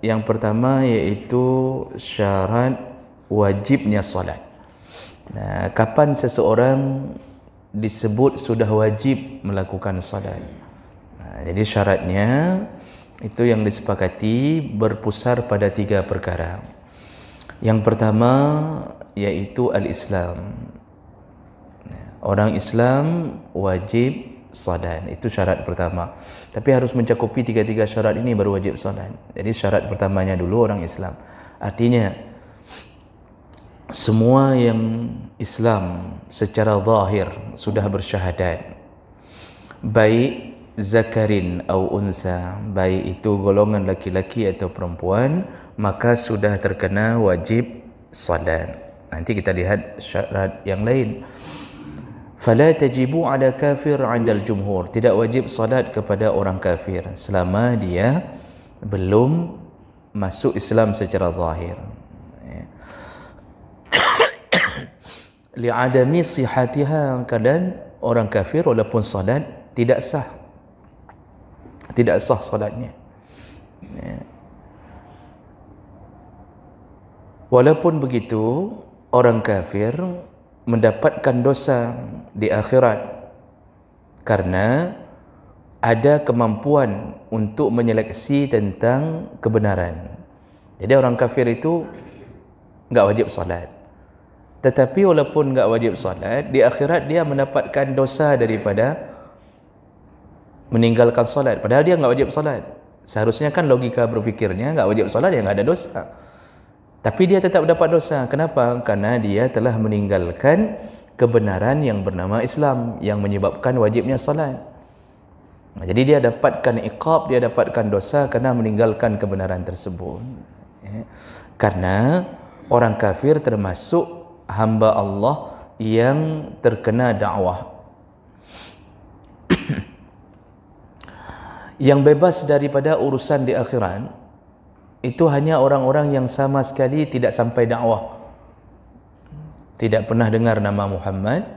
yang pertama iaitu syarat wajibnya solat. Nah, kapan seseorang disebut sudah wajib melakukan solat? Nah, jadi syaratnya itu yang disepakati berpusar pada tiga perkara. Yang pertama iaitu al-Islam. Orang Islam wajib solat. Itu syarat pertama. Tapi harus mencakupi tiga-tiga syarat ini baru wajib solat. Jadi syarat pertamanya dulu orang Islam. Artinya semua yang Islam secara zahir sudah bersyahadat. Baik zakarin atau unsa, baik itu golongan laki-laki atau perempuan, maka sudah terkena wajib solat. Nanti kita lihat syarat yang lain fala tajibu ala kafir 'inda al tidak wajib salat kepada orang kafir selama dia belum masuk Islam secara zahir li'adami sihatiha kadang orang kafir walaupun salat tidak sah tidak sah salatnya walaupun begitu orang kafir mendapatkan dosa di akhirat karena ada kemampuan untuk menyeleksi tentang kebenaran. Jadi orang kafir itu enggak wajib salat, Tetapi walaupun enggak wajib salat di akhirat dia mendapatkan dosa daripada meninggalkan salat. Padahal dia enggak wajib salat. Seharusnya kan logika berfikirnya enggak wajib salat yang enggak ada dosa. Tapi dia tetap dapat dosa. Kenapa? Karena dia telah meninggalkan kebenaran yang bernama Islam yang menyebabkan wajibnya solat. Jadi dia dapatkan iqab, dia dapatkan dosa kerana meninggalkan kebenaran tersebut. Ya. Karena orang kafir termasuk hamba Allah yang terkena dakwah. yang bebas daripada urusan di akhirat itu hanya orang-orang yang sama sekali tidak sampai dakwah tidak pernah dengar nama Muhammad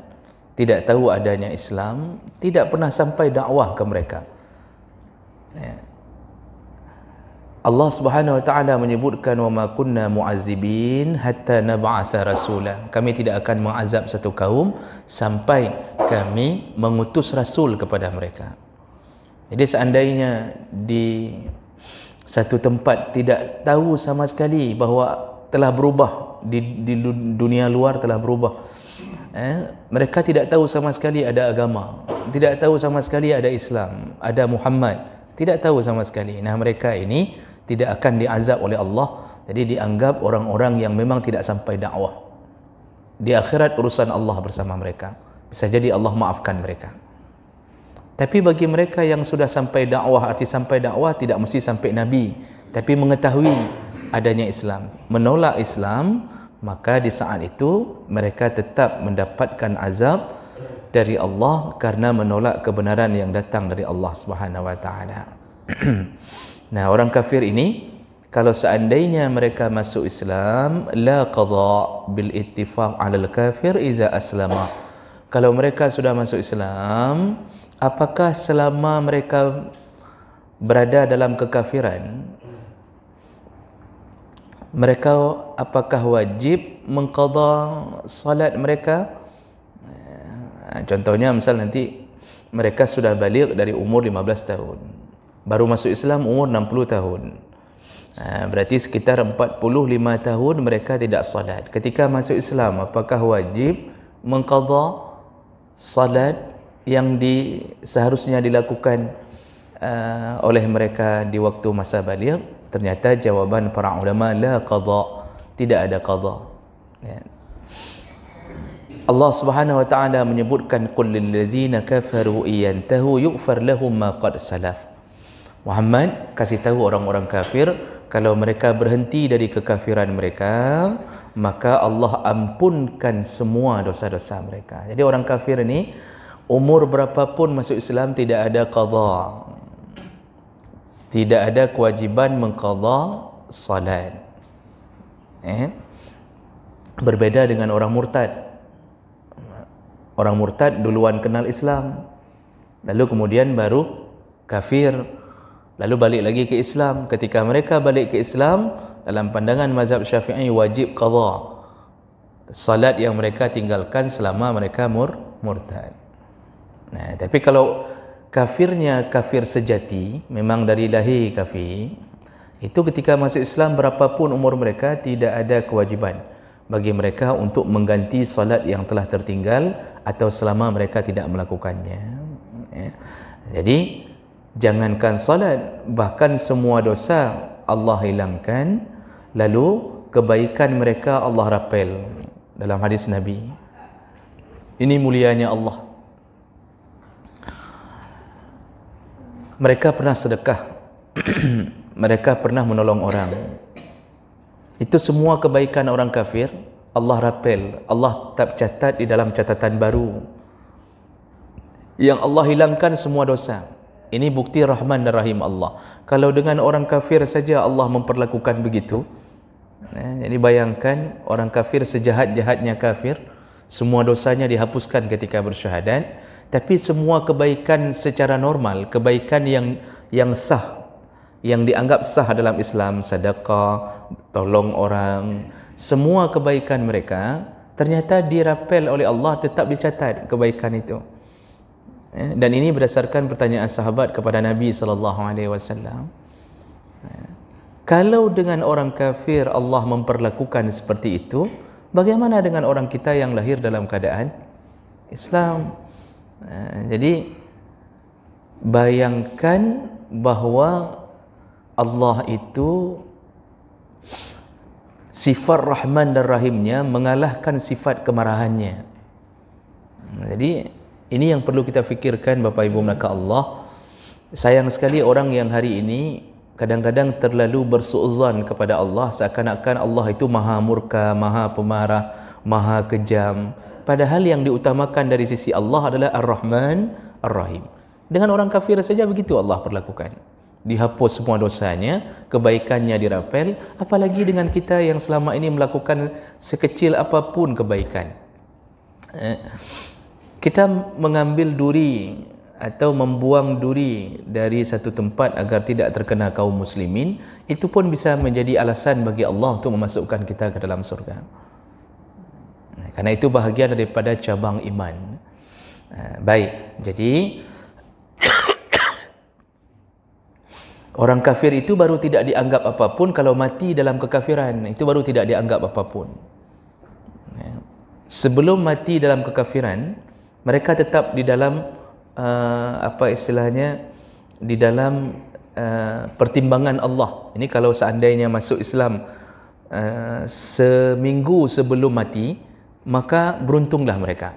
tidak tahu adanya Islam tidak pernah sampai dakwah ke mereka ya. Allah Subhanahu wa taala menyebutkan wa ma kunna mu'azzibin hatta nab'atha rasula kami tidak akan mengazab satu kaum sampai kami mengutus rasul kepada mereka jadi seandainya di satu tempat tidak tahu sama sekali bahawa telah berubah di, di dunia luar telah berubah eh? mereka tidak tahu sama sekali ada agama tidak tahu sama sekali ada Islam ada Muhammad tidak tahu sama sekali nah mereka ini tidak akan diazab oleh Allah jadi dianggap orang-orang yang memang tidak sampai dakwah di akhirat urusan Allah bersama mereka bisa jadi Allah maafkan mereka tapi bagi mereka yang sudah sampai dakwah, arti sampai dakwah tidak mesti sampai Nabi. Tapi mengetahui adanya Islam. Menolak Islam, maka di saat itu mereka tetap mendapatkan azab dari Allah karena menolak kebenaran yang datang dari Allah Subhanahu wa taala. Nah, orang kafir ini kalau seandainya mereka masuk Islam, la qada bil ittifaq 'ala al-kafir iza aslama. Kalau mereka sudah masuk Islam, apakah selama mereka berada dalam kekafiran mereka apakah wajib mengqadha salat mereka eh, contohnya misal nanti mereka sudah balik dari umur 15 tahun baru masuk Islam umur 60 tahun eh, berarti sekitar 45 tahun mereka tidak salat ketika masuk Islam apakah wajib mengqadha salat yang di, seharusnya dilakukan uh, oleh mereka di waktu masa baligh ternyata jawaban para ulama la qada tidak ada qada ya. Allah Subhanahu wa taala menyebutkan qul lil ladzina kafaru yantahu yughfar lahum ma qad salaf Muhammad kasih tahu orang-orang kafir kalau mereka berhenti dari kekafiran mereka maka Allah ampunkan semua dosa-dosa mereka jadi orang kafir ni umur berapapun masuk Islam tidak ada qadha tidak ada kewajiban mengqadha salat eh berbeda dengan orang murtad orang murtad duluan kenal Islam lalu kemudian baru kafir lalu balik lagi ke Islam ketika mereka balik ke Islam dalam pandangan mazhab Syafi'i wajib qadha salat yang mereka tinggalkan selama mereka mur murtad Nah, eh, tapi kalau kafirnya kafir sejati, memang dari lahir kafir, itu ketika masuk Islam berapapun umur mereka tidak ada kewajiban bagi mereka untuk mengganti salat yang telah tertinggal atau selama mereka tidak melakukannya. Eh, jadi jangankan salat, bahkan semua dosa Allah hilangkan, lalu kebaikan mereka Allah rapel dalam hadis Nabi. Ini mulianya Allah. mereka pernah sedekah mereka pernah menolong orang itu semua kebaikan orang kafir Allah rapel Allah tak catat di dalam catatan baru yang Allah hilangkan semua dosa ini bukti rahman dan rahim Allah kalau dengan orang kafir saja Allah memperlakukan begitu eh, jadi bayangkan orang kafir sejahat-jahatnya kafir semua dosanya dihapuskan ketika bersyahadat tapi semua kebaikan secara normal kebaikan yang yang sah yang dianggap sah dalam Islam sedekah tolong orang semua kebaikan mereka ternyata dirapel oleh Allah tetap dicatat kebaikan itu eh, dan ini berdasarkan pertanyaan sahabat kepada Nabi sallallahu alaihi wasallam eh, kalau dengan orang kafir Allah memperlakukan seperti itu bagaimana dengan orang kita yang lahir dalam keadaan Islam Eh, jadi bayangkan bahawa Allah itu sifat Rahman dan Rahimnya mengalahkan sifat kemarahannya jadi ini yang perlu kita fikirkan Bapak Ibu Menaka Allah sayang sekali orang yang hari ini kadang-kadang terlalu bersuzan kepada Allah seakan-akan Allah itu maha murka, maha pemarah, maha kejam padahal yang diutamakan dari sisi Allah adalah Ar-Rahman Ar-Rahim. Dengan orang kafir saja begitu Allah perlakukan. Dihapus semua dosanya, kebaikannya dirapel, apalagi dengan kita yang selama ini melakukan sekecil apapun kebaikan. Eh, kita mengambil duri atau membuang duri dari satu tempat agar tidak terkena kaum muslimin itu pun bisa menjadi alasan bagi Allah untuk memasukkan kita ke dalam surga. Karena itu bahagian daripada cabang iman. Ha, baik, jadi orang kafir itu baru tidak dianggap apapun kalau mati dalam kekafiran. Itu baru tidak dianggap apapun. Ya. Sebelum mati dalam kekafiran, mereka tetap di dalam uh, apa istilahnya di dalam uh, pertimbangan Allah. Ini kalau seandainya masuk Islam uh, seminggu sebelum mati, maka beruntunglah mereka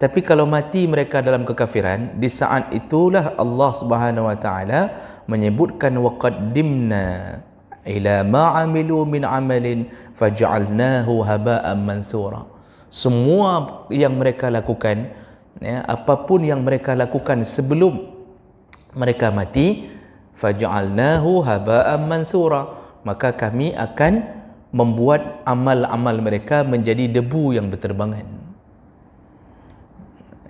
tapi kalau mati mereka dalam kekafiran di saat itulah Allah Subhanahu wa taala menyebutkan waqad dimna ila ma amilu min amalin faj'alnahu haba'an mansura semua yang mereka lakukan ya apapun yang mereka lakukan sebelum mereka mati faj'alnahu haba'an mansura maka kami akan membuat amal-amal mereka menjadi debu yang berterbangan.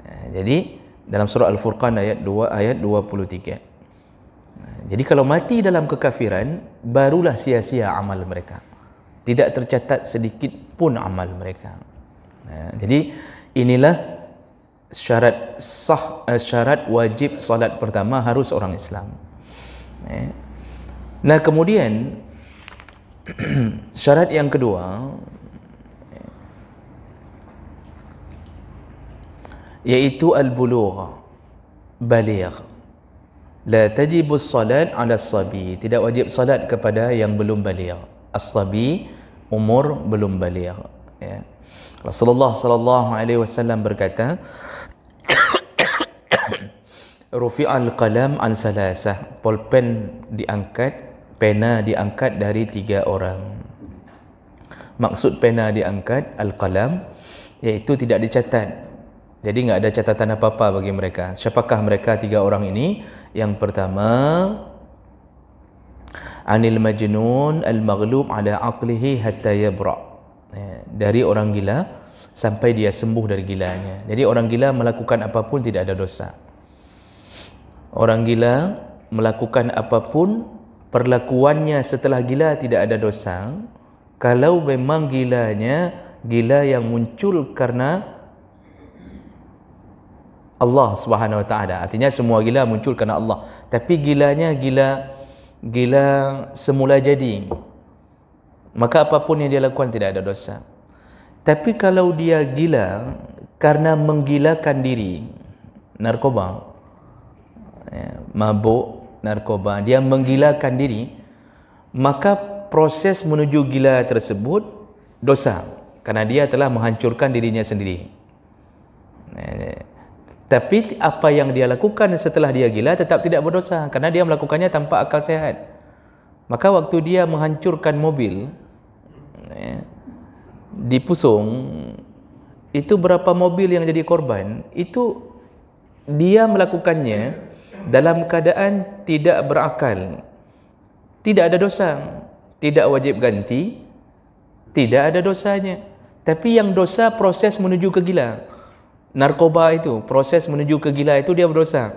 Eh, jadi dalam surah Al-Furqan ayat 2 ayat 23. Eh, jadi kalau mati dalam kekafiran barulah sia-sia amal mereka. Tidak tercatat sedikit pun amal mereka. Eh, jadi inilah syarat sah syarat wajib salat pertama harus orang Islam. Nah kemudian syarat yang kedua yaitu al-bulugh baligh la tajibu salat ala sabi tidak wajib salat kepada yang belum baligh as-sabi umur belum baligh ya Rasulullah sallallahu alaihi wasallam berkata rufi al qalam an salasah pulpen diangkat pena diangkat dari tiga orang maksud pena diangkat al-qalam iaitu tidak dicatat jadi tidak ada catatan apa-apa bagi mereka siapakah mereka tiga orang ini yang pertama anil majnun al-maghlub ala aqlihi hatta yabra eh, dari orang gila sampai dia sembuh dari gilanya jadi orang gila melakukan apapun tidak ada dosa orang gila melakukan apapun perlakuannya setelah gila tidak ada dosa kalau memang gilanya gila yang muncul karena Allah Subhanahu wa taala artinya semua gila muncul karena Allah tapi gilanya gila gila semula jadi maka apapun yang dia lakukan tidak ada dosa tapi kalau dia gila karena menggilakan diri narkoba ya, mabuk narkoba, dia menggilakan diri, maka proses menuju gila tersebut dosa. Karena dia telah menghancurkan dirinya sendiri. Tapi apa yang dia lakukan setelah dia gila tetap tidak berdosa. Karena dia melakukannya tanpa akal sehat. Maka waktu dia menghancurkan mobil, di pusung, itu berapa mobil yang jadi korban, itu dia melakukannya, dalam keadaan tidak berakal tidak ada dosa tidak wajib ganti tidak ada dosanya tapi yang dosa proses menuju ke gila narkoba itu proses menuju ke gila itu dia berdosa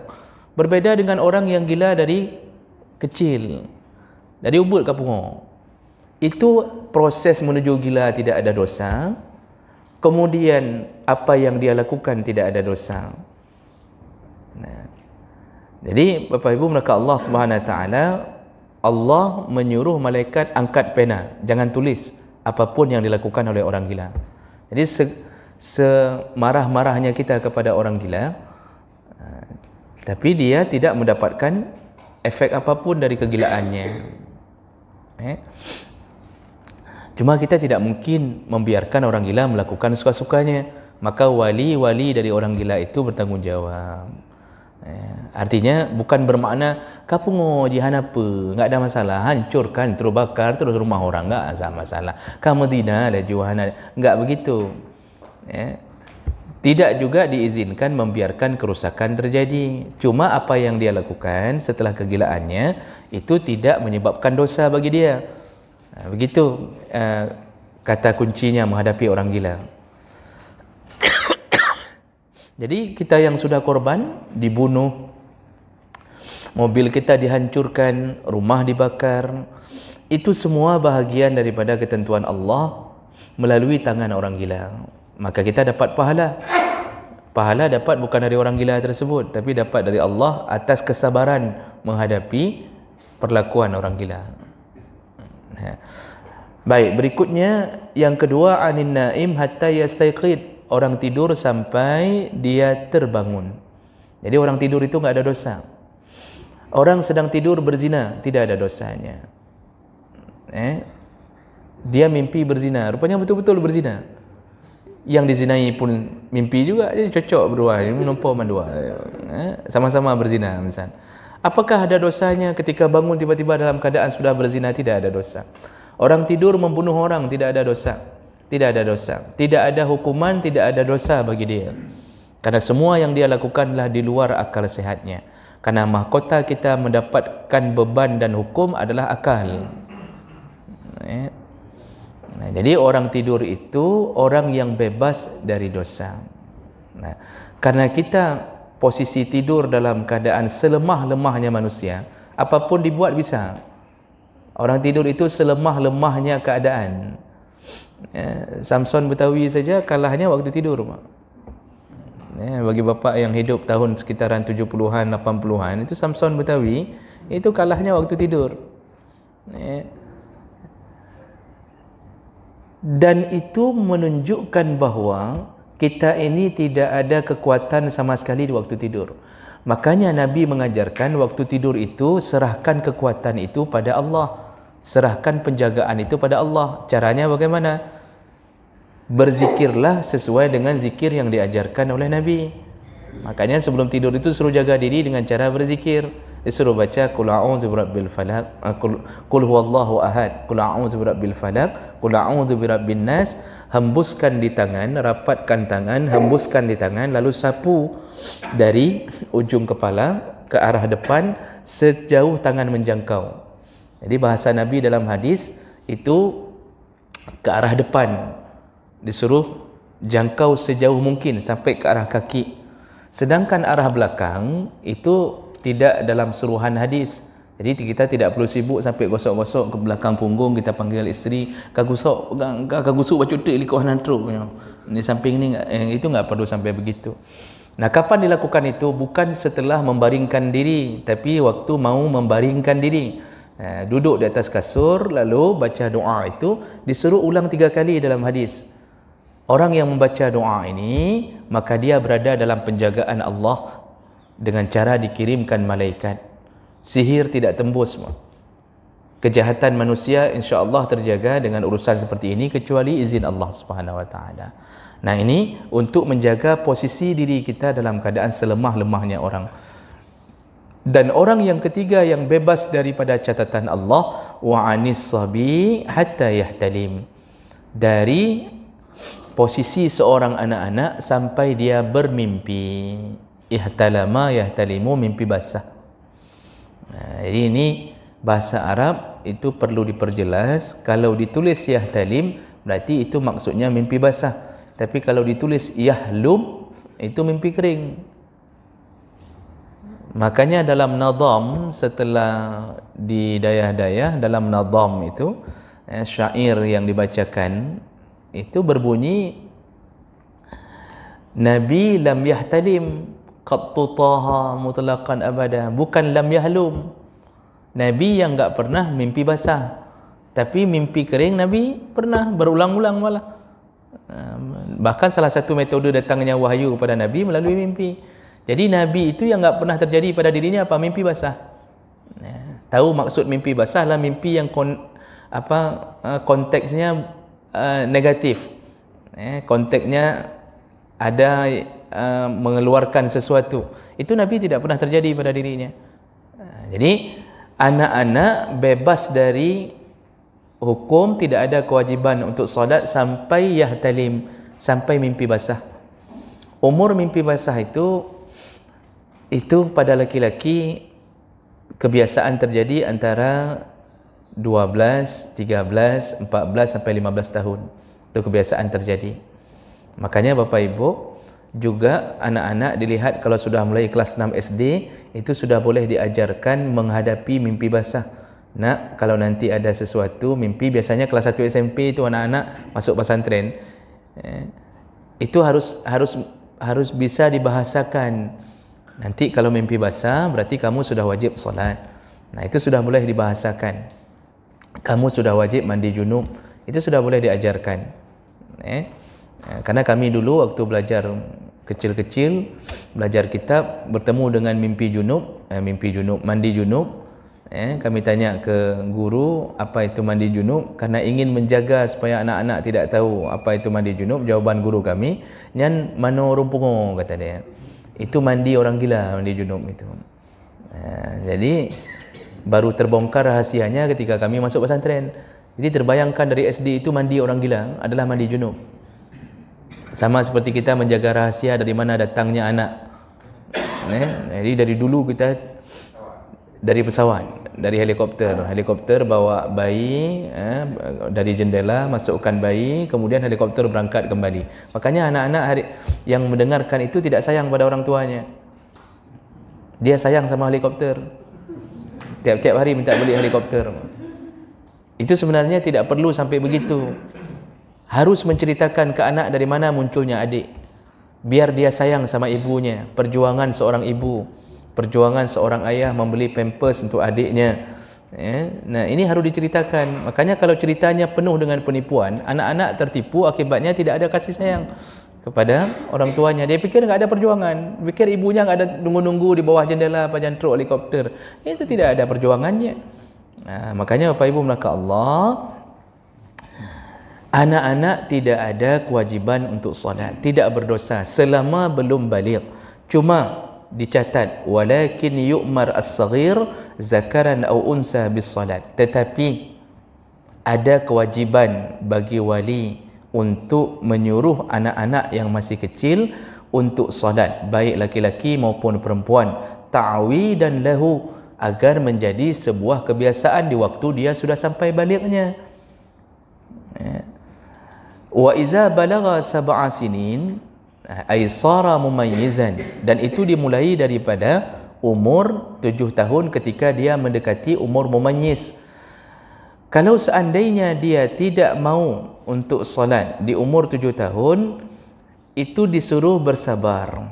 berbeda dengan orang yang gila dari kecil dari ubud ke punggung itu proses menuju gila tidak ada dosa kemudian apa yang dia lakukan tidak ada dosa nah jadi Bapak Ibu mereka Allah Subhanahu taala Allah menyuruh malaikat angkat pena, jangan tulis apapun yang dilakukan oleh orang gila. Jadi se semarah-marahnya kita kepada orang gila eh, tapi dia tidak mendapatkan efek apapun dari kegilaannya. Eh? Cuma kita tidak mungkin membiarkan orang gila melakukan suka-sukanya. Maka wali-wali dari orang gila itu bertanggungjawab. Eh, artinya bukan bermakna kapungo jihan apa enggak ada masalah hancurkan terus bakar terus rumah orang enggak ada masalah ka Madinah la juhana enggak begitu ya tidak juga diizinkan membiarkan kerusakan terjadi cuma apa yang dia lakukan setelah kegilaannya itu tidak menyebabkan dosa bagi dia eh, begitu kata kuncinya menghadapi orang gila jadi kita yang sudah korban dibunuh, mobil kita dihancurkan, rumah dibakar, itu semua bahagian daripada ketentuan Allah melalui tangan orang gila. Maka kita dapat pahala. Pahala dapat bukan dari orang gila tersebut, tapi dapat dari Allah atas kesabaran menghadapi perlakuan orang gila. Baik, berikutnya yang kedua anin naim hatta yastaiqid orang tidur sampai dia terbangun. Jadi orang tidur itu enggak ada dosa. Orang sedang tidur berzina tidak ada dosanya. Eh? Dia mimpi berzina, rupanya betul-betul berzina. Yang dizinai pun mimpi juga, jadi cocok berdua, menumpuk berdua. Eh? Sama-sama eh? berzina misal. Apakah ada dosanya ketika bangun tiba-tiba dalam keadaan sudah berzina tidak ada dosa. Orang tidur membunuh orang tidak ada dosa tidak ada dosa. Tidak ada hukuman, tidak ada dosa bagi dia. Karena semua yang dia lakukanlah di luar akal sehatnya. Karena mahkota kita mendapatkan beban dan hukum adalah akal. Eh. Nah, jadi orang tidur itu orang yang bebas dari dosa. Nah, karena kita posisi tidur dalam keadaan selemah-lemahnya manusia, apapun dibuat bisa. Orang tidur itu selemah-lemahnya keadaan. Ya, Samson Betawi saja kalahnya waktu tidur mak. Ya, bagi bapa yang hidup tahun sekitaran 70-an 80-an itu Samson Betawi itu kalahnya waktu tidur. Ya. Dan itu menunjukkan bahawa kita ini tidak ada kekuatan sama sekali di waktu tidur. Makanya Nabi mengajarkan waktu tidur itu serahkan kekuatan itu pada Allah serahkan penjagaan itu pada Allah caranya bagaimana berzikirlah sesuai dengan zikir yang diajarkan oleh Nabi makanya sebelum tidur itu suruh jaga diri dengan cara berzikir suruh baca qul a'udzu birabbil falaq eh, qul huwallahu ahad qul a'udzu birabbil falaq qul a'udzu birabbin nas hembuskan di tangan rapatkan tangan hembuskan di tangan lalu sapu dari ujung kepala ke arah depan sejauh tangan menjangkau jadi bahasa Nabi dalam hadis itu ke arah depan disuruh jangkau sejauh mungkin sampai ke arah kaki. Sedangkan arah belakang itu tidak dalam suruhan hadis. Jadi kita tidak perlu sibuk sampai gosok-gosok ke belakang punggung kita panggil isteri, kagusok, kagusok baca tu ikut hanan teruk. Ini samping ni eh, itu enggak perlu sampai begitu. Nah, kapan dilakukan itu? Bukan setelah membaringkan diri, tapi waktu mau membaringkan diri. Eh, duduk di atas kasur lalu baca doa itu disuruh ulang tiga kali dalam hadis. Orang yang membaca doa ini maka dia berada dalam penjagaan Allah dengan cara dikirimkan malaikat. Sihir tidak tembus. Mah. Kejahatan manusia insya-Allah terjaga dengan urusan seperti ini kecuali izin Allah Subhanahu wa taala. Nah ini untuk menjaga posisi diri kita dalam keadaan selemah-lemahnya orang dan orang yang ketiga yang bebas daripada catatan Allah wa anis sabi hatta yahtalim dari posisi seorang anak-anak sampai dia bermimpi ihtalama yahtalimu mimpi basah nah, jadi ini bahasa Arab itu perlu diperjelas kalau ditulis yahtalim berarti itu maksudnya mimpi basah tapi kalau ditulis yahlum itu mimpi kering makanya dalam nadam setelah di daya dayah dalam nadam itu eh, syair yang dibacakan itu berbunyi Nabi lam yahtalim qattutaha mutlaqan abada bukan lam yahlum Nabi yang enggak pernah mimpi basah tapi mimpi kering Nabi pernah berulang-ulang malah bahkan salah satu metode datangnya wahyu kepada Nabi melalui mimpi jadi Nabi itu yang enggak pernah terjadi pada dirinya apa mimpi basah. Ya, tahu maksud mimpi basah lah mimpi yang kon, apa eh, konteksnya uh, negatif. Ya, konteksnya ada uh, mengeluarkan sesuatu. Itu Nabi tidak pernah terjadi pada dirinya. Jadi anak-anak bebas dari hukum tidak ada kewajiban untuk solat sampai yahtalim sampai mimpi basah. Umur mimpi basah itu itu pada laki-laki kebiasaan terjadi antara 12, 13, 14 sampai 15 tahun itu kebiasaan terjadi makanya bapak ibu juga anak-anak dilihat kalau sudah mulai kelas 6 SD itu sudah boleh diajarkan menghadapi mimpi basah nak kalau nanti ada sesuatu mimpi biasanya kelas 1 SMP itu anak-anak masuk pesantren eh, itu harus harus harus bisa dibahasakan Nanti kalau mimpi basah berarti kamu sudah wajib solat. Nah itu sudah boleh dibahasakan. Kamu sudah wajib mandi junub. Itu sudah boleh diajarkan. Eh, eh? Karena kami dulu waktu belajar kecil-kecil belajar kitab bertemu dengan mimpi junub, eh, mimpi junub, mandi junub. Eh, kami tanya ke guru apa itu mandi junub karena ingin menjaga supaya anak-anak tidak tahu apa itu mandi junub jawaban guru kami nyan mano rumpungo kata dia itu mandi orang gila mandi junub itu nah, ha, jadi baru terbongkar rahasianya ketika kami masuk pesantren jadi terbayangkan dari SD itu mandi orang gila adalah mandi junub sama seperti kita menjaga rahasia dari mana datangnya anak eh, jadi dari dulu kita dari pesawat dari helikopter helikopter bawa bayi eh, dari jendela masukkan bayi kemudian helikopter berangkat kembali makanya anak-anak hari yang mendengarkan itu tidak sayang pada orang tuanya dia sayang sama helikopter tiap-tiap hari minta beli helikopter itu sebenarnya tidak perlu sampai begitu harus menceritakan ke anak dari mana munculnya adik biar dia sayang sama ibunya perjuangan seorang ibu perjuangan seorang ayah membeli pampers untuk adiknya eh? nah ini harus diceritakan makanya kalau ceritanya penuh dengan penipuan anak-anak tertipu akibatnya tidak ada kasih sayang kepada orang tuanya dia fikir tidak ada perjuangan fikir ibunya tidak ada nunggu-nunggu di bawah jendela pajan truk helikopter itu tidak ada perjuangannya nah, makanya Bapak Ibu melaka Allah anak-anak tidak ada kewajiban untuk solat tidak berdosa selama belum balik cuma dicatat walakin yu'mar as-saghir zakaran aw unsa bis salat tetapi ada kewajiban bagi wali untuk menyuruh anak-anak yang masih kecil untuk salat baik laki-laki maupun perempuan ta'wi dan lahu agar menjadi sebuah kebiasaan di waktu dia sudah sampai baliknya eh. wa iza balagha sab'a sinin Eh, Aisara mumayizan dan itu dimulai daripada umur tujuh tahun ketika dia mendekati umur mumayiz. Kalau seandainya dia tidak mau untuk solat di umur tujuh tahun, itu disuruh bersabar.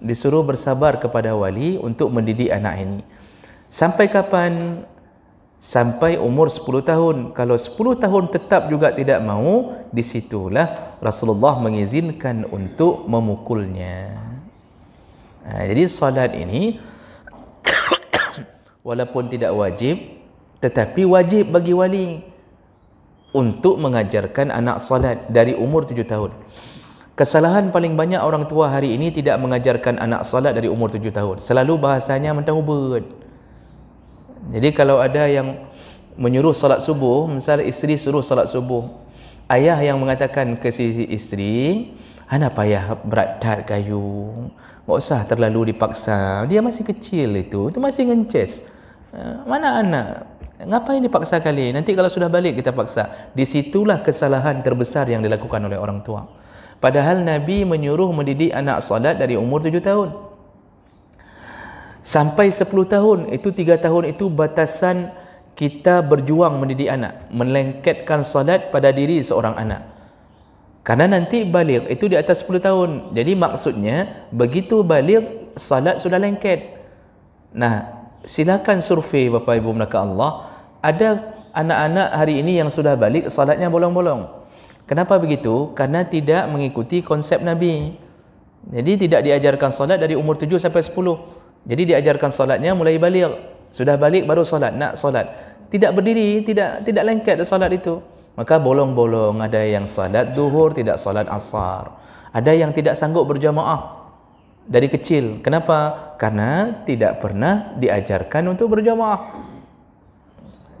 Disuruh bersabar kepada wali untuk mendidik anak ini. Sampai kapan sampai umur 10 tahun. Kalau 10 tahun tetap juga tidak mau, di situlah Rasulullah mengizinkan untuk memukulnya. Ha, jadi solat ini walaupun tidak wajib tetapi wajib bagi wali untuk mengajarkan anak solat dari umur 7 tahun. Kesalahan paling banyak orang tua hari ini tidak mengajarkan anak solat dari umur 7 tahun. Selalu bahasanya mentahubut. Jadi kalau ada yang menyuruh salat subuh, misal isteri suruh salat subuh, ayah yang mengatakan ke sisi isteri, Ana payah berat tat kayu. Tak usah terlalu dipaksa. Dia masih kecil itu. Itu masih ngences. Eh, Mana anak? Ngapain dipaksa kali? Nanti kalau sudah balik kita paksa. Disitulah kesalahan terbesar yang dilakukan oleh orang tua. Padahal Nabi menyuruh mendidik anak salat dari umur tujuh tahun sampai 10 tahun itu 3 tahun itu batasan kita berjuang mendidik anak melengketkan salat pada diri seorang anak Karena nanti balik itu di atas 10 tahun jadi maksudnya begitu balik salat sudah lengket nah silakan survei Bapak Ibu Melaka Allah ada anak-anak hari ini yang sudah balik salatnya bolong-bolong kenapa begitu? Karena tidak mengikuti konsep Nabi jadi tidak diajarkan salat dari umur 7 sampai jadi diajarkan solatnya mulai balik. Sudah balik baru solat, nak solat. Tidak berdiri, tidak tidak lengket solat itu. Maka bolong-bolong ada yang solat duhur, tidak solat asar. Ada yang tidak sanggup berjamaah dari kecil. Kenapa? Karena tidak pernah diajarkan untuk berjamaah.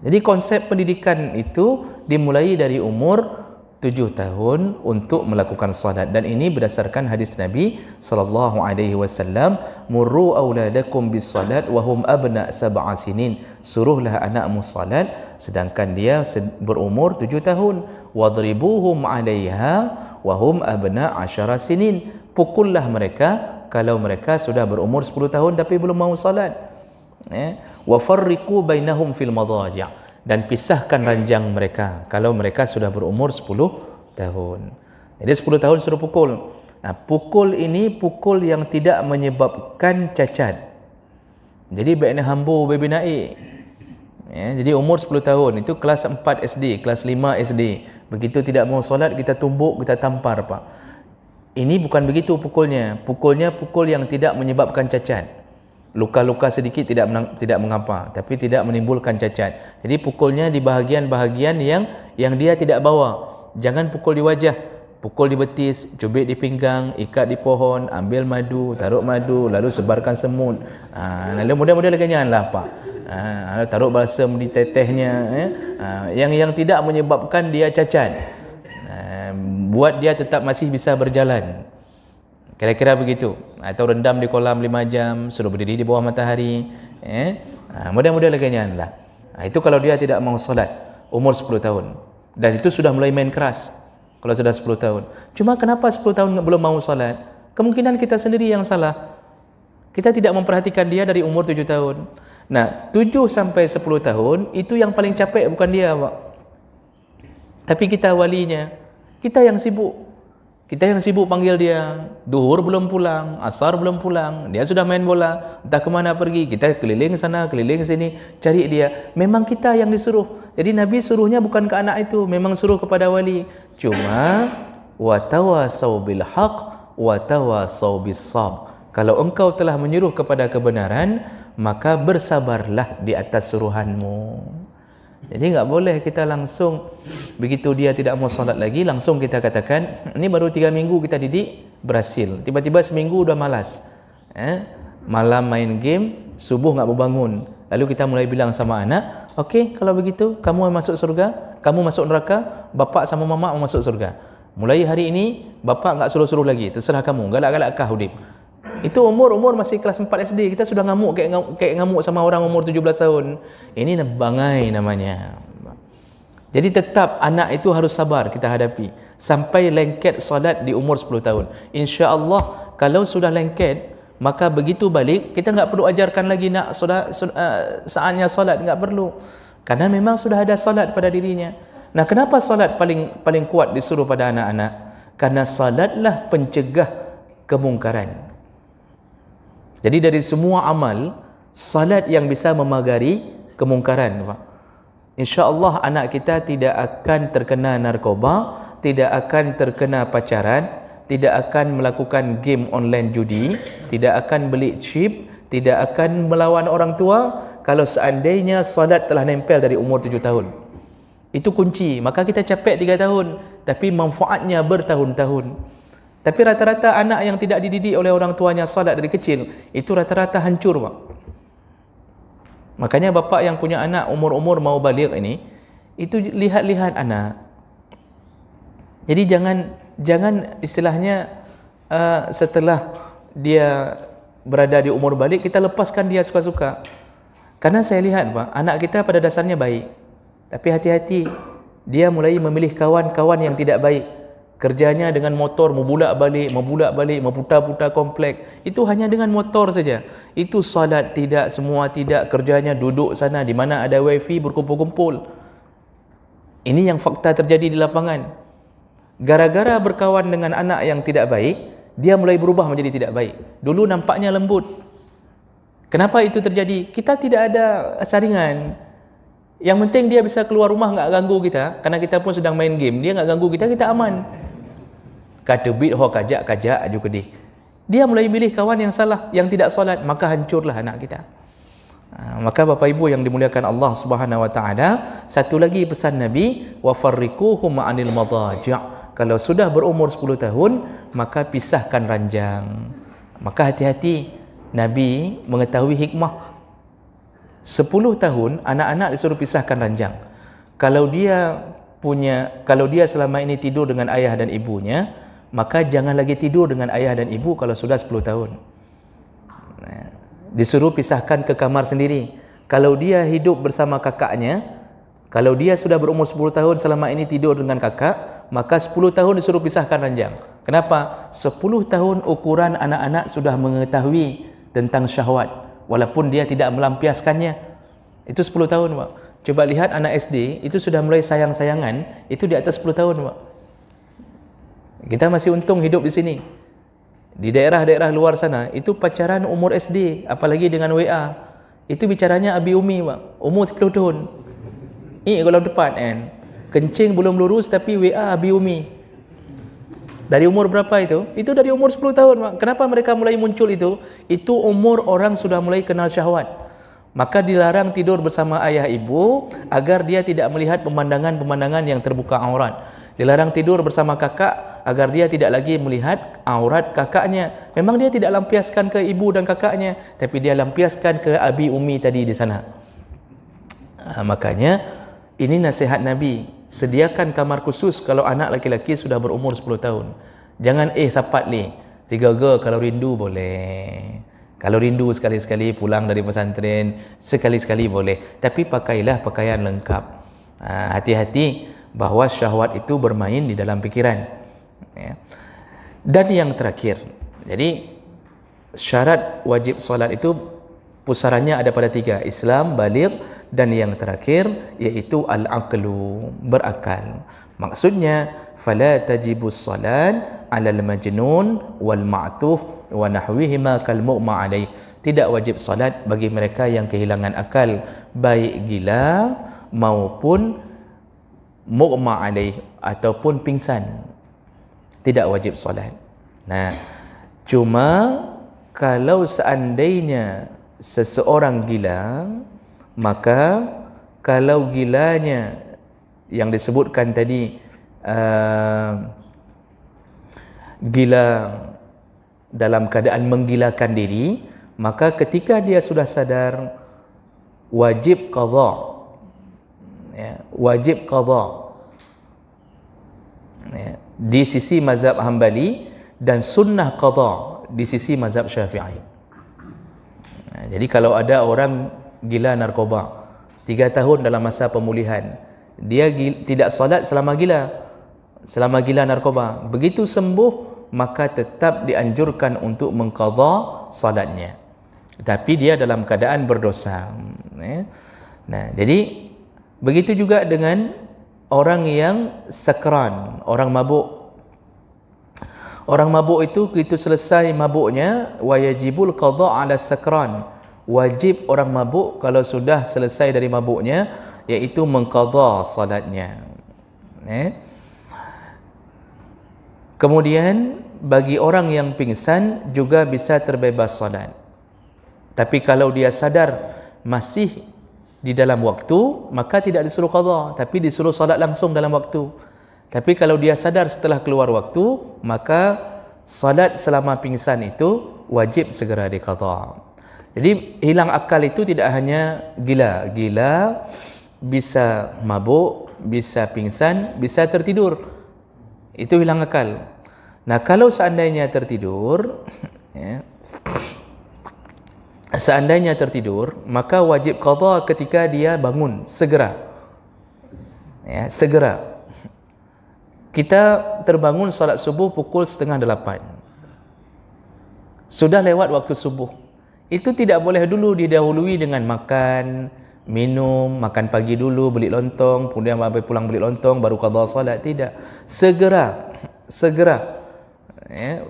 Jadi konsep pendidikan itu dimulai dari umur tujuh tahun untuk melakukan salat dan ini berdasarkan hadis Nabi sallallahu alaihi wasallam muru auladakum bis salat wa hum abna sab'a sinin suruhlah anakmu salat sedangkan dia berumur tujuh tahun wadribuhum alaiha wa hum abna asyara sinin pukullah mereka kalau mereka sudah berumur sepuluh tahun tapi belum mau salat ya wa farriqu bainahum fil madaji' dan pisahkan ranjang mereka kalau mereka sudah berumur 10 tahun. Jadi 10 tahun suruh pukul. Nah, pukul ini pukul yang tidak menyebabkan cacat. Jadi baiknya hambu baby naik. Ya, jadi umur 10 tahun itu kelas 4 SD, kelas 5 SD. Begitu tidak mau solat kita tumbuk, kita tampar, Pak. Ini bukan begitu pukulnya. Pukulnya pukul yang tidak menyebabkan cacat luka-luka sedikit tidak menang, tidak mengapa tapi tidak menimbulkan cacat jadi pukulnya di bahagian-bahagian yang yang dia tidak bawa jangan pukul di wajah pukul di betis cubit di pinggang ikat di pohon ambil madu taruh madu lalu sebarkan semut ha, lalu mudah-mudah lagi janganlah pak ha, taruh balsam di tetehnya eh. ha, yang yang tidak menyebabkan dia cacat ha, buat dia tetap masih bisa berjalan kira-kira begitu atau rendam di kolam lima jam suruh berdiri di bawah matahari eh ha, mudah-mudahan leganya lah ha, itu kalau dia tidak mau solat umur 10 tahun dan itu sudah mulai main keras kalau sudah 10 tahun cuma kenapa 10 tahun belum mau solat kemungkinan kita sendiri yang salah kita tidak memperhatikan dia dari umur 7 tahun nah 7 sampai 10 tahun itu yang paling capek bukan dia pak tapi kita walinya kita yang sibuk kita yang sibuk panggil dia. Duhur belum pulang, asar belum pulang. Dia sudah main bola. Entah kemana pergi. Kita keliling sana, keliling sini. Cari dia. Memang kita yang disuruh. Jadi Nabi suruhnya bukan ke anak itu. Memang suruh kepada wali. Cuma, watawa sawbil haq, watawa sawbis sab. Kalau engkau telah menyuruh kepada kebenaran, maka bersabarlah di atas suruhanmu. Jadi enggak boleh kita langsung begitu dia tidak mau solat lagi langsung kita katakan ini baru tiga minggu kita didik berhasil. Tiba-tiba seminggu sudah malas. Eh? Malam main game, subuh enggak berbangun. Lalu kita mulai bilang sama anak, okey kalau begitu kamu masuk surga, kamu masuk neraka, bapa sama mama mau masuk surga. Mulai hari ini bapa enggak suruh-suruh lagi, terserah kamu. Galak-galak kah Hudib? Itu umur-umur masih kelas 4 SD. Kita sudah ngamuk kayak ngamuk, kayak ngamuk sama orang umur 17 tahun. Ini bangai namanya. Jadi tetap anak itu harus sabar kita hadapi. Sampai lengket solat di umur 10 tahun. Insya Allah kalau sudah lengket, maka begitu balik, kita tidak perlu ajarkan lagi nak solat sudah eh, uh, saatnya solat. tidak perlu. Karena memang sudah ada solat pada dirinya. Nah kenapa solat paling paling kuat disuruh pada anak-anak? Karena salatlah pencegah kemungkaran. Jadi dari semua amal, salat yang bisa memagari kemungkaran. Insya Allah anak kita tidak akan terkena narkoba, tidak akan terkena pacaran, tidak akan melakukan game online judi, tidak akan beli chip, tidak akan melawan orang tua kalau seandainya salat telah nempel dari umur 7 tahun. Itu kunci. Maka kita capek 3 tahun. Tapi manfaatnya bertahun-tahun. Tapi rata-rata anak yang tidak dididik oleh orang tuanya solat dari kecil, itu rata-rata hancur, Pak. Makanya bapa yang punya anak umur-umur mau balik ini, itu lihat-lihat anak. Jadi jangan jangan istilahnya uh, setelah dia berada di umur balik kita lepaskan dia suka-suka. Karena saya lihat Pak, anak kita pada dasarnya baik. Tapi hati-hati dia mulai memilih kawan-kawan yang tidak baik kerjanya dengan motor membulat balik membulat balik memutar-putar komplek itu hanya dengan motor saja itu salat tidak semua tidak kerjanya duduk sana di mana ada wifi berkumpul-kumpul ini yang fakta terjadi di lapangan gara-gara berkawan dengan anak yang tidak baik dia mulai berubah menjadi tidak baik dulu nampaknya lembut kenapa itu terjadi kita tidak ada saringan yang penting dia bisa keluar rumah enggak ganggu kita karena kita pun sedang main game dia enggak ganggu kita kita aman kata bid ho kajak kajak aju kedih dia mulai milih kawan yang salah yang tidak solat maka hancurlah anak kita ha, maka bapa ibu yang dimuliakan Allah Subhanahu wa taala satu lagi pesan nabi wa farriquhum anil madajj kalau sudah berumur 10 tahun maka pisahkan ranjang maka hati-hati nabi mengetahui hikmah 10 tahun anak-anak disuruh pisahkan ranjang kalau dia punya kalau dia selama ini tidur dengan ayah dan ibunya maka jangan lagi tidur dengan ayah dan ibu kalau sudah 10 tahun. Disuruh pisahkan ke kamar sendiri. Kalau dia hidup bersama kakaknya, kalau dia sudah berumur 10 tahun selama ini tidur dengan kakak, maka 10 tahun disuruh pisahkan ranjang. Kenapa? 10 tahun ukuran anak-anak sudah mengetahui tentang syahwat walaupun dia tidak melampiaskannya. Itu 10 tahun, Pak. Coba lihat anak SD itu sudah mulai sayang-sayangan, itu di atas 10 tahun, Pak. Kita masih untung hidup di sini. Di daerah-daerah luar sana, itu pacaran umur SD, apalagi dengan WA. Itu bicaranya Abi Umi, bang. umur 10 tahun. Ini eh, kalau depan, kan? Kencing belum lurus, tapi WA Abi Umi. Dari umur berapa itu? Itu dari umur 10 tahun. Bang. Kenapa mereka mulai muncul itu? Itu umur orang sudah mulai kenal syahwat. Maka dilarang tidur bersama ayah ibu agar dia tidak melihat pemandangan-pemandangan yang terbuka aurat. Dilarang tidur bersama kakak agar dia tidak lagi melihat aurat kakaknya. Memang dia tidak lampiaskan ke ibu dan kakaknya, tapi dia lampiaskan ke abi umi tadi di sana. Ha, makanya ini nasihat Nabi, sediakan kamar khusus kalau anak laki-laki sudah berumur 10 tahun. Jangan eh sapat ni. Tiga ge kalau rindu boleh. Kalau rindu sekali-sekali pulang dari pesantren, sekali-sekali boleh. Tapi pakailah pakaian lengkap. Ha, hati-hati bahawa syahwat itu bermain di dalam pikiran ya. Dan yang terakhir. Jadi syarat wajib solat itu pusarannya ada pada tiga Islam, balik dan yang terakhir iaitu al-aqlu berakal. Maksudnya fala tajibu salat alal majnun wal ma'tuf wa nahwihima kal mu'ma alaih. Tidak wajib salat bagi mereka yang kehilangan akal baik gila maupun mu'ma alaih ataupun pingsan tidak wajib solat. Nah, cuma kalau seandainya seseorang gila, maka kalau gilanya yang disebutkan tadi uh, gila dalam keadaan menggilakan diri, maka ketika dia sudah sadar wajib qadha. Ya, wajib qadha. Ya di sisi mazhab hambali dan sunnah qadha di sisi mazhab syafi'i jadi kalau ada orang gila narkoba tiga tahun dalam masa pemulihan dia gil, tidak solat selama gila selama gila narkoba begitu sembuh maka tetap dianjurkan untuk mengqadha solatnya tapi dia dalam keadaan berdosa ya. nah jadi begitu juga dengan orang yang sekeran, orang mabuk. Orang mabuk itu begitu selesai mabuknya, wajibul qadha ala sekeran. Wajib orang mabuk kalau sudah selesai dari mabuknya, iaitu mengqadha salatnya. Eh? Kemudian, bagi orang yang pingsan juga bisa terbebas salat. Tapi kalau dia sadar masih di dalam waktu maka tidak disuruh qadha tapi disuruh solat langsung dalam waktu tapi kalau dia sadar setelah keluar waktu maka solat selama pingsan itu wajib segera diqadha jadi hilang akal itu tidak hanya gila gila bisa mabuk bisa pingsan bisa tertidur itu hilang akal nah kalau seandainya tertidur ya seandainya tertidur maka wajib qadha ketika dia bangun segera ya segera kita terbangun salat subuh pukul setengah delapan sudah lewat waktu subuh itu tidak boleh dulu didahului dengan makan minum, makan pagi dulu, beli lontong, kemudian sampai pulang beli lontong, baru qadha salat. Tidak. Segera. Segera. Ya,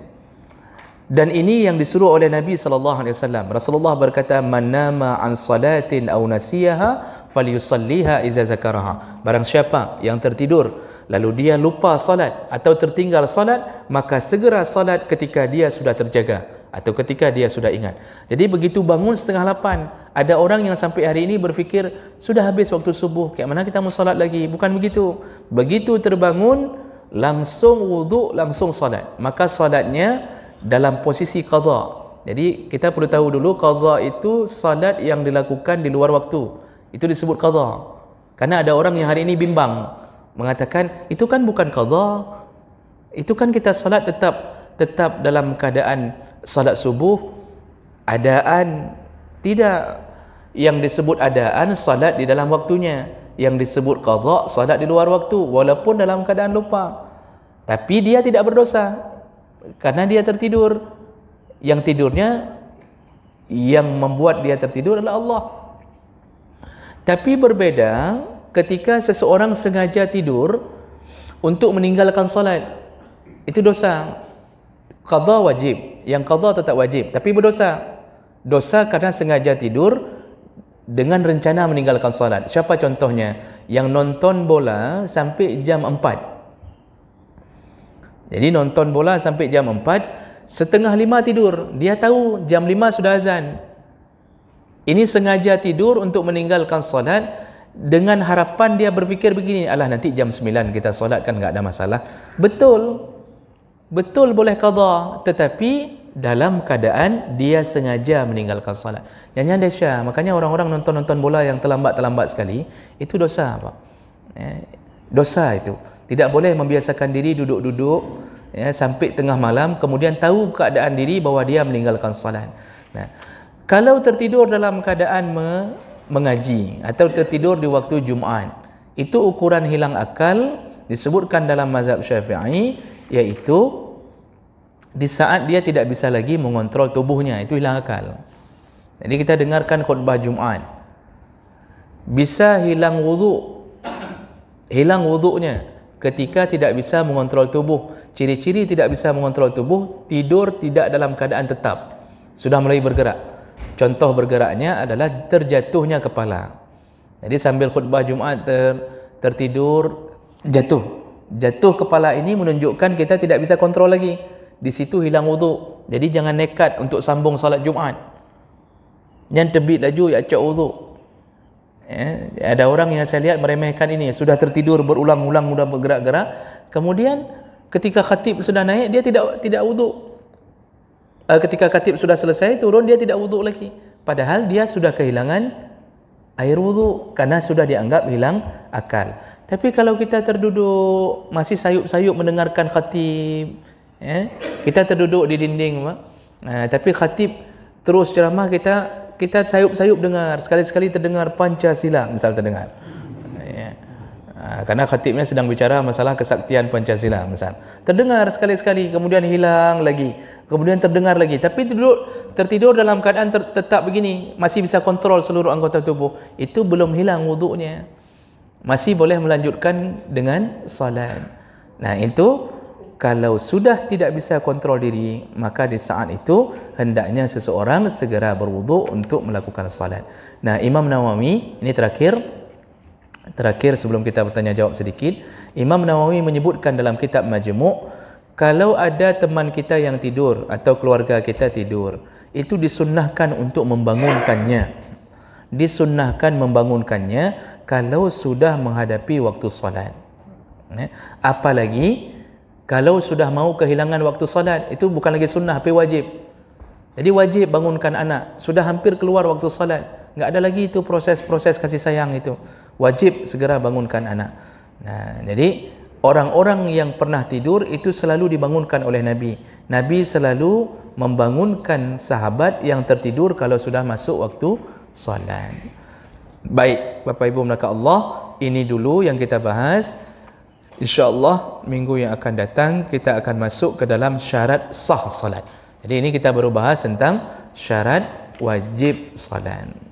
dan ini yang disuruh oleh Nabi sallallahu alaihi wasallam. Rasulullah berkata, "Man nama an salatin aw nasiyaha falyusalliha iza zakaraha." Barang siapa yang tertidur lalu dia lupa salat atau tertinggal salat, maka segera salat ketika dia sudah terjaga atau ketika dia sudah ingat. Jadi begitu bangun setengah lapan, ada orang yang sampai hari ini berfikir, sudah habis waktu subuh, kayak mana kita mau salat lagi? Bukan begitu. Begitu terbangun, langsung wuduk, langsung salat. Maka salatnya, dalam posisi qadha. Jadi kita perlu tahu dulu qadha itu salat yang dilakukan di luar waktu. Itu disebut qadha. Karena ada orang yang hari ini bimbang mengatakan itu kan bukan qadha. Itu kan kita salat tetap tetap dalam keadaan salat subuh adaan tidak yang disebut adaan salat di dalam waktunya yang disebut qadha salat di luar waktu walaupun dalam keadaan lupa tapi dia tidak berdosa karena dia tertidur yang tidurnya yang membuat dia tertidur adalah Allah tapi berbeda ketika seseorang sengaja tidur untuk meninggalkan salat itu dosa qadha wajib yang qadha tetap wajib tapi berdosa dosa karena sengaja tidur dengan rencana meninggalkan salat siapa contohnya yang nonton bola sampai jam 4 jadi nonton bola sampai jam 4, setengah 5 tidur. Dia tahu jam 5 sudah azan. Ini sengaja tidur untuk meninggalkan solat dengan harapan dia berfikir begini, alah nanti jam 9 kita solat kan enggak ada masalah. Betul. Betul boleh qada, tetapi dalam keadaan dia sengaja meninggalkan solat. Nyanyian Desha, makanya orang-orang nonton-nonton bola yang terlambat-terlambat sekali, itu dosa apa? Eh, dosa itu tidak boleh membiasakan diri duduk-duduk ya, sampai tengah malam kemudian tahu keadaan diri bahawa dia meninggalkan salat nah, kalau tertidur dalam keadaan me mengaji atau tertidur di waktu Jumaat itu ukuran hilang akal disebutkan dalam mazhab syafi'i iaitu di saat dia tidak bisa lagi mengontrol tubuhnya itu hilang akal jadi kita dengarkan khutbah Jumaat bisa hilang wuduk hilang wuduknya ketika tidak bisa mengontrol tubuh. Ciri-ciri tidak bisa mengontrol tubuh, tidur tidak dalam keadaan tetap. Sudah mulai bergerak. Contoh bergeraknya adalah terjatuhnya kepala. Jadi sambil khutbah Jumaat ter, tertidur, jatuh. Jatuh kepala ini menunjukkan kita tidak bisa kontrol lagi. Di situ hilang wudhu. Jadi jangan nekat untuk sambung salat Jumaat. Yang terbit laju, ya cok wudhu. Ya, ada orang yang saya lihat meremehkan ini sudah tertidur berulang-ulang sudah bergerak-gerak kemudian ketika khatib sudah naik dia tidak tidak wuduk e, eh, ketika khatib sudah selesai turun dia tidak wuduk lagi padahal dia sudah kehilangan air wuduk karena sudah dianggap hilang akal tapi kalau kita terduduk masih sayup-sayup mendengarkan khatib ya, kita terduduk di dinding e, tapi khatib terus ceramah kita kita sayup-sayup dengar sekali-sekali terdengar Pancasila misal terdengar ya. ha, karena khatibnya sedang bicara masalah kesaktian Pancasila misal terdengar sekali-sekali kemudian hilang lagi kemudian terdengar lagi tapi duduk tertidur dalam keadaan ter- tetap begini masih bisa kontrol seluruh anggota tubuh itu belum hilang wuduknya masih boleh melanjutkan dengan solat nah itu kalau sudah tidak bisa kontrol diri maka di saat itu hendaknya seseorang segera berwudu untuk melakukan salat nah Imam Nawawi ini terakhir terakhir sebelum kita bertanya jawab sedikit Imam Nawawi menyebutkan dalam kitab Majmu' kalau ada teman kita yang tidur atau keluarga kita tidur itu disunnahkan untuk membangunkannya disunnahkan membangunkannya kalau sudah menghadapi waktu salat eh, apalagi apalagi kalau sudah mau kehilangan waktu salat itu bukan lagi sunnah tapi wajib jadi wajib bangunkan anak sudah hampir keluar waktu salat enggak ada lagi itu proses-proses kasih sayang itu wajib segera bangunkan anak nah jadi orang-orang yang pernah tidur itu selalu dibangunkan oleh nabi nabi selalu membangunkan sahabat yang tertidur kalau sudah masuk waktu salat baik bapak ibu melaka Allah ini dulu yang kita bahas insyaAllah minggu yang akan datang kita akan masuk ke dalam syarat sah salat. Jadi ini kita baru bahas tentang syarat wajib salat.